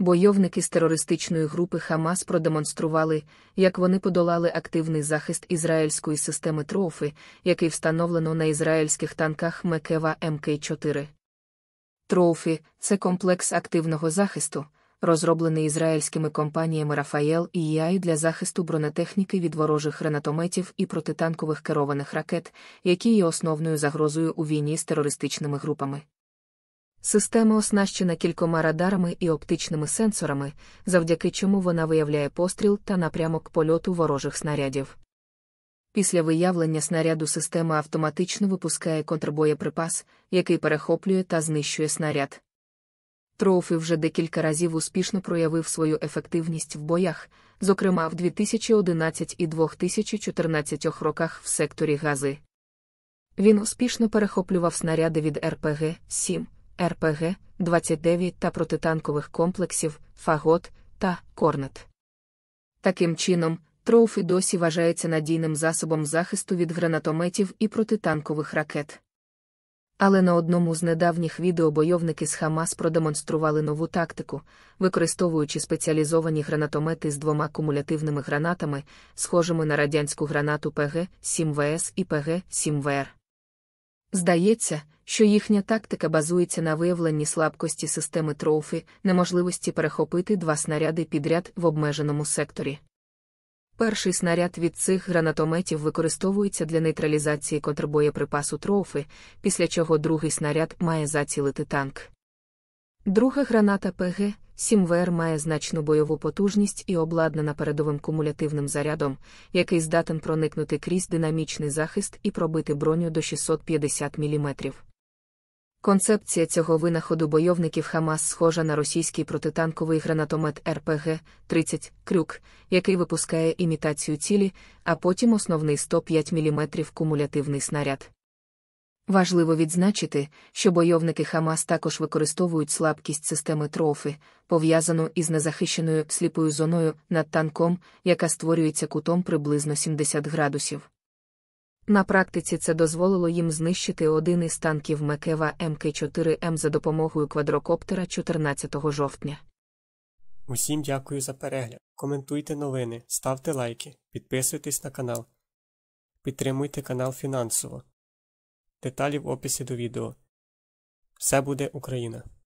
Бойовники з терористичної групи Хамас продемонстрували, як вони подолали активний захист ізраїльської системи трофи, який встановлено на ізраїльських танках Мекева МК4. Ем Трофі це комплекс активного захисту, розроблений ізраїльськими компаніями Рафаєл і ІАІ для захисту бронетехніки від ворожих гранатометів і протитанкових керованих ракет, які є основною загрозою у війні з терористичними групами. Система оснащена кількома радарами і оптичними сенсорами, завдяки чому вона виявляє постріл та напрямок польоту ворожих снарядів. Після виявлення снаряду система автоматично випускає контрбоєприпас, який перехоплює та знищує снаряд. Трофі вже декілька разів успішно проявив свою ефективність в боях, зокрема в 2011 і 2014 роках в секторі гази. Він успішно перехоплював снаряди від РПГ 7 РПГ, 29 та протитанкових комплексів, фагот та корнет. Таким чином, троуф і досі вважається надійним засобом захисту від гранатометів і протитанкових ракет. Але на одному з недавніх відео бойовники з Хамас продемонстрували нову тактику, використовуючи спеціалізовані гранатомети з двома кумулятивними гранатами, схожими на радянську гранату ПГ-7ВС і ПГ-7ВР. Здається, що їхня тактика базується на виявленні слабкості системи трофі, неможливості перехопити два снаряди підряд в обмеженому секторі. Перший снаряд від цих гранатометів використовується для нейтралізації контрбоєприпасу троуфи, після чого другий снаряд має зацілити танк. Друга граната ПГ 7ВР має значну бойову потужність і обладнана передовим кумулятивним зарядом, який здатен проникнути крізь динамічний захист і пробити броню до 650 мм. Концепція цього винаходу бойовників Хамас схожа на російський протитанковий гранатомет РПГ 30 крюк, який випускає імітацію цілі, а потім основний 105 мм кумулятивний снаряд. Важливо відзначити, що бойовники Хамас також використовують слабкість системи трофи, пов'язану із незахищеною сліпою зоною над танком, яка створюється кутом приблизно 70 градусів. На практиці це дозволило їм знищити один із танків Мекева МК4М за допомогою квадрокоптера 14 жовтня. Усім дякую за перегляд. Коментуйте новини, ставте лайки, підписуйтесь на канал. Підтримуйте канал фінансово. Деталі в описі до відео. Все буде Україна!